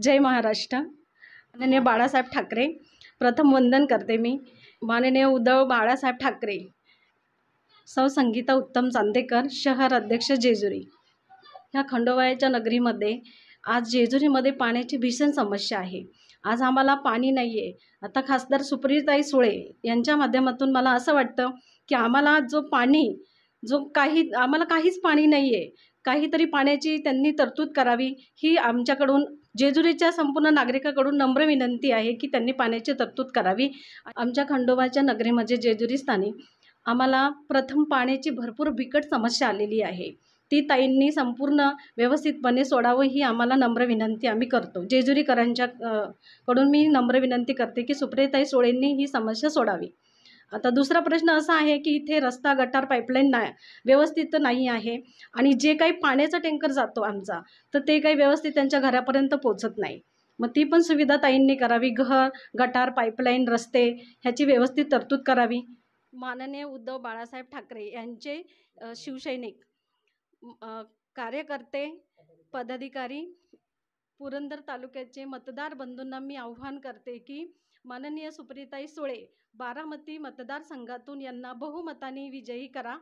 जय महाराष्ट्र माननीय बाळासाहेब ठाकरे प्रथम वंदन करते मी माननीय उद्धव बाळासाहेब ठाकरे सौ संगीता उत्तम चांदेकर शहर अध्यक्ष जेजुरी ह्या खंडोबायाच्या नगरीमध्ये आज जेजुरीमध्ये पाण्याची भीषण समस्या आहे आज आम्हाला पाणी नाही आहे आता खासदार सुप्रीताई सुळे यांच्या माध्यमातून मला असं वाटतं की आम्हाला जो पाणी जो काही आम्हाला काहीच पाणी नाही आहे काहीतरी पाण्याची त्यांनी तरतूद करावी ही आमच्याकडून जेजुरीच्या संपूर्ण नागरिकाकडून नम्र विनंती आहे की त्यांनी पाण्याची तरतूद करावी आमच्या खंडोबाच्या नगरीमध्ये जेजुरी आम्हाला प्रथम पाण्याची भरपूर बिकट समस्या आलेली आहे ती ताईंनी संपूर्ण व्यवस्थितपणे सोडावं ही आम्हाला नम्र विनंती आम्ही करतो जेजुरीकरांच्या कडून मी नम्र विनंती करते की सुप्रियताई सोळेंनी ही समस्या सोडावी आता दुसरा प्रश्न असा आहे की इथे रस्ता गटार पाईपलाईन ना व्यवस्थित नाही आहे आणि जे काही पाण्याचा टँकर जातो आमचा तर ते काही व्यवस्थित त्यांच्या घरापर्यंत पोचत नाही मग ती पण सुविधा ताईंनी करावी घर गटार पाईपलाईन रस्ते ह्याची व्यवस्थित तरतूद करावी माननीय उद्धव बाळासाहेब ठाकरे यांचे शिवसैनिक कार्यकर्ते पदाधिकारी पुरंदर तालुक्याचे मतदार बंधूंना मी आव्हान करते की माननीय सुप्रिताई सुळे बारामती मतदारसंघातून यांना बहुमताने विजयी करा